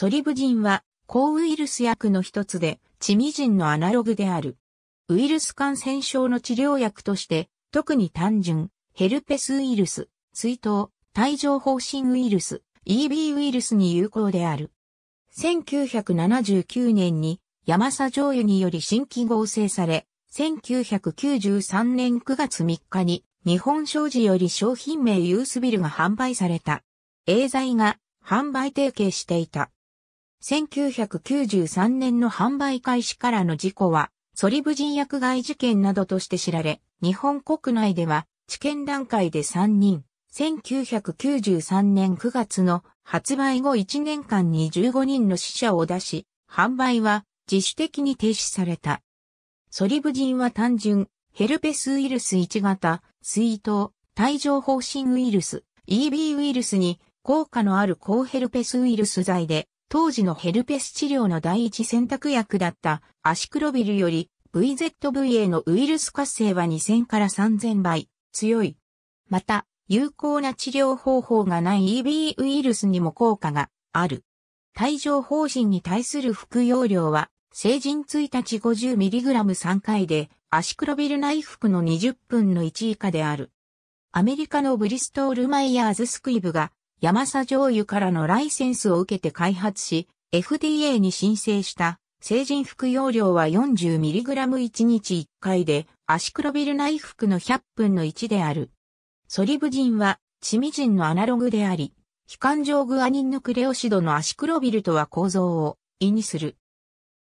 ソリブジンは、抗ウイルス薬の一つで、チミジンのアナログである。ウイルス感染症の治療薬として、特に単純、ヘルペスウイルス、水悼、帯状疱疹ウイルス、EB ウイルスに有効である。1979年に、ヤマサ醤油により新規合成され、1993年9月3日に、日本商事より商品名ユースビルが販売された。エーザイが販売提携していた。1993年の販売開始からの事故は、ソリブ人薬害事件などとして知られ、日本国内では、治験段階で3人、1993年9月の発売後1年間に15人の死者を出し、販売は自主的に停止された。ソリブ人は単純、ヘルペスウイルス1型、水筒、帯状方針ウイルス、EB ウイルスに効果のある抗ヘルペスウイルス剤で当時のヘルペス治療の第一選択薬だったアシクロビルより VZVA のウイルス活性は2000から3000倍強い。また、有効な治療方法がない EB ウイルスにも効果がある。帯状方針に対する服用量は、成人1日 50mg3 回で、アシクロビル内服の20分の1以下である。アメリカのブリストール・マイヤーズ・スクイブが山サ醤油からのライセンスを受けて開発し、FDA に申請した成人服用量は 40mg1 日1回で、アシクロビル内服の100分の1である。ソリブジンは、チミジンのアナログであり、非環状グアニンヌクレオシドのアシクロビルとは構造を意味する。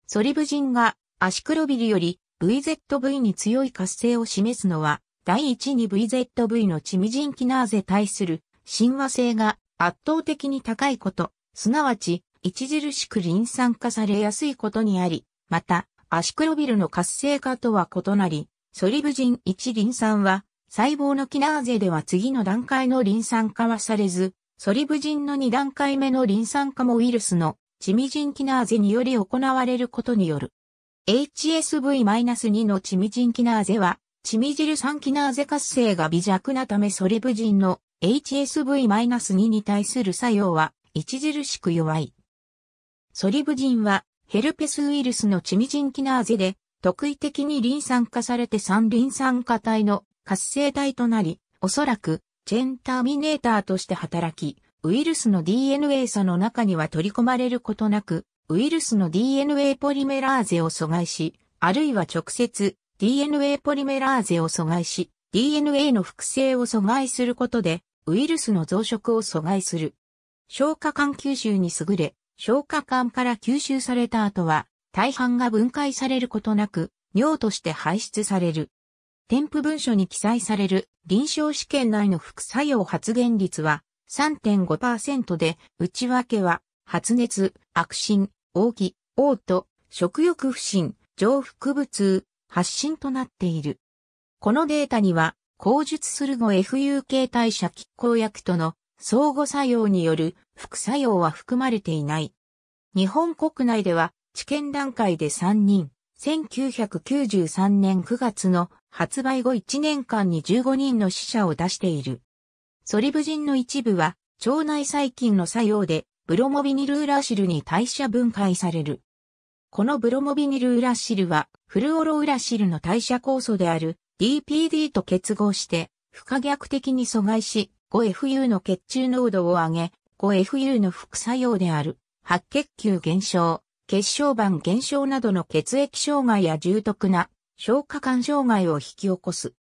ソリブジンがアシクロビルより VZV に強い活性を示すのは、第1に VZV のチミジンキナーゼ対する親和性が圧倒的に高いこと、すなわち、著しく臨酸化されやすいことにあり、また、アシクロビルの活性化とは異なり、ソリブジン1リン酸は、細胞のキナーゼでは次の段階のリン酸化はされず、ソリブジンの2段階目のリン酸化もウイルスのチミジンキナーゼにより行われることによる。HSV-2 のチミジンキナーゼは、チミジル酸キナーゼ活性が微弱なためソリブジンの HSV-2 に対する作用は著しく弱い。ソリブジンはヘルペスウイルスのチミジンキナーゼで特異的にリン酸化されて酸リン酸化体の活性体となり、おそらくチェンターミネーターとして働き、ウイルスの DNA 差の中には取り込まれることなく、ウイルスの DNA ポリメラーゼを阻害し、あるいは直接 DNA ポリメラーゼを阻害し、DNA の複製を阻害することで、ウイルスの増殖を阻害する。消化管吸収に優れ、消化管から吸収された後は、大半が分解されることなく、尿として排出される。添付文書に記載される臨床試験内の副作用発現率は3.5%で、内訳は発熱、悪心、大気、嘔吐、食欲不振、上腹部痛、発疹となっている。このデータには口述する後 FUK 代謝拮抗薬との相互作用による副作用は含まれていない。日本国内では治験段階で3人、1993年9月の発売後1年間に15人の死者を出している。ソリブジンの一部は腸内細菌の作用でブロモビニルーラシルに代謝分解される。このブロモビニルーラシルはフルオロウラシルの代謝酵素である DPD と結合して、不可逆的に阻害し、5FU の血中濃度を上げ、5FU の副作用である、白血球減少、血小板減少などの血液障害や重篤な消化管障害を引き起こす。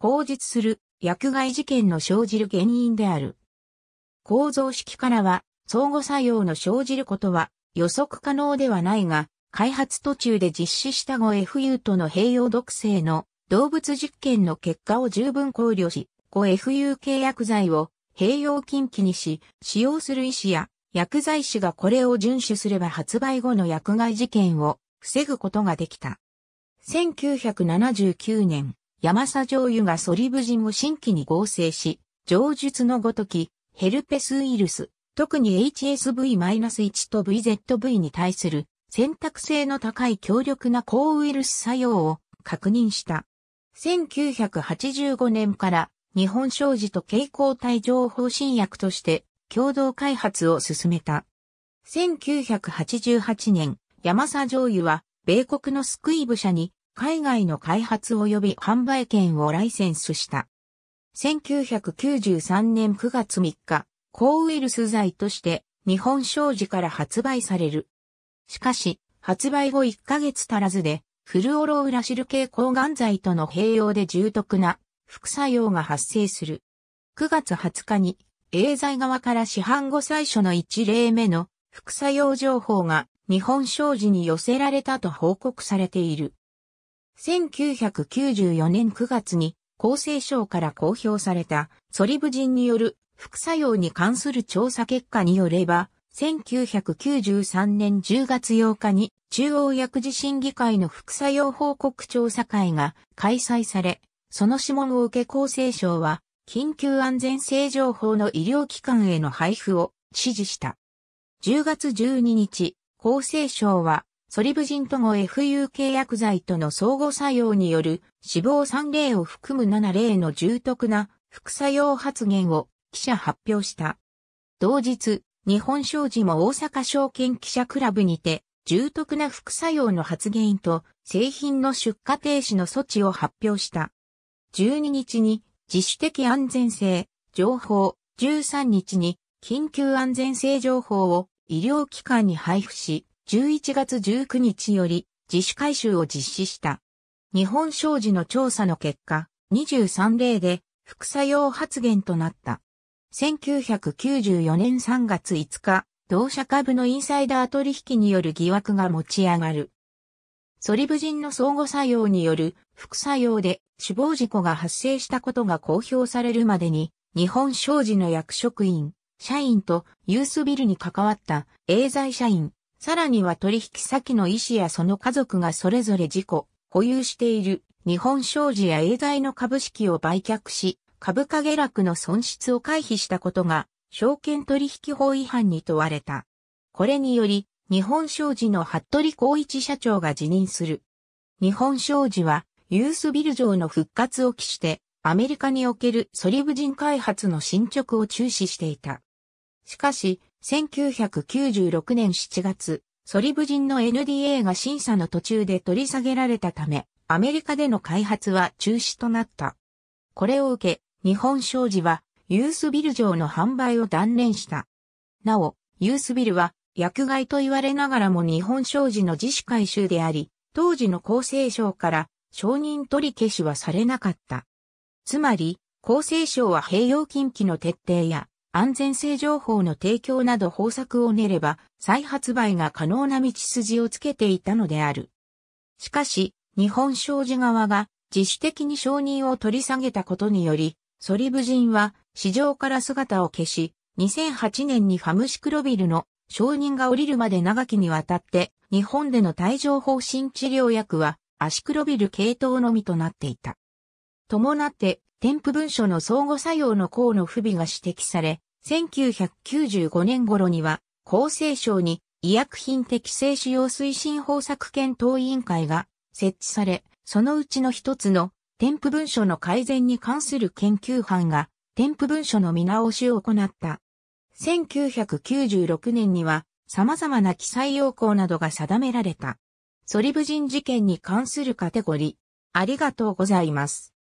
口述する薬害事件の生じる原因である。構造式からは相互作用の生じることは予測可能ではないが、開発途中で実施した 5FU との併用毒性の動物実験の結果を十分考慮し、5FU 系薬剤を併用禁忌にし、使用する医師や薬剤師がこれを遵守すれば発売後の薬害事件を防ぐことができた。1979年、山佐上油がソリブジンを新規に合成し、上述のごとき、ヘルペスウイルス、特に HSV-1 と VZV に対する選択性の高い強力な抗ウイルス作用を確認した。1985年から日本商事と蛍光体情報新薬として共同開発を進めた。1988年、ヤマサ醤油は米国のスクイブ社に海外の開発及び販売権をライセンスした。1993年9月3日、抗ウイルス剤として日本商事から発売される。しかし、発売後1ヶ月足らずでフルオロウラシル系抗がん剤との併用で重篤な副作用が発生する。9月20日に、エーザイ側から市販後最初の1例目の副作用情報が日本商事に寄せられたと報告されている。1994年9月に厚生省から公表されたソリブジンによる副作用に関する調査結果によれば、1993年10月8日に中央薬事審議会の副作用報告調査会が開催され、その諮問を受け厚生省は、緊急安全性情報の医療機関への配布を指示した。10月12日、厚生省は、ソリブジンとも FU 契約剤との相互作用による死亡3例を含む7例の重篤な副作用発言を記者発表した。同日、日本商事も大阪証券記者クラブにて、重篤な副作用の発言と製品の出荷停止の措置を発表した。12日に自主的安全性情報、13日に緊急安全性情報を医療機関に配布し、11月19日より自主回収を実施した。日本商事の調査の結果、23例で副作用発言となった。1994年3月5日、同社株のインサイダー取引による疑惑が持ち上がる。ソリブジンの相互作用による副作用で死亡事故が発生したことが公表されるまでに、日本商事の役職員、社員とユースビルに関わったザイ社員、さらには取引先の医師やその家族がそれぞれ自己、保有している日本商事やザイの株式を売却し、株価下落の損失を回避したことが、証券取引法違反に問われた。これにより、日本商事の服部光一社長が辞任する。日本商事は、ユースビル城の復活を期して、アメリカにおけるソリブ人開発の進捗を注視していた。しかし、1996年7月、ソリブ人の NDA が審査の途中で取り下げられたため、アメリカでの開発は中止となった。これを受け、日本商事はユースビル上の販売を断念した。なお、ユースビルは薬害と言われながらも日本商事の自主回収であり、当時の厚生省から承認取り消しはされなかった。つまり、厚生省は併用禁忌の徹底や安全性情報の提供など方策を練れば再発売が可能な道筋をつけていたのである。しかし、日本商事側が自主的に承認を取り下げたことにより、ソリブ人は市場から姿を消し、2008年にファムシクロビルの承認が降りるまで長きにわたって日本での帯状方針治療薬はアシクロビル系統のみとなっていた。伴って添付文書の相互作用の項の不備が指摘され、1995年頃には厚生省に医薬品適正使用推進法策検討委員会が設置され、そのうちの一つの添付文書の改善に関する研究班が、添付文書の見直しを行った。1996年には、様々な記載要項などが定められた。ソリブ人事件に関するカテゴリー。ありがとうございます。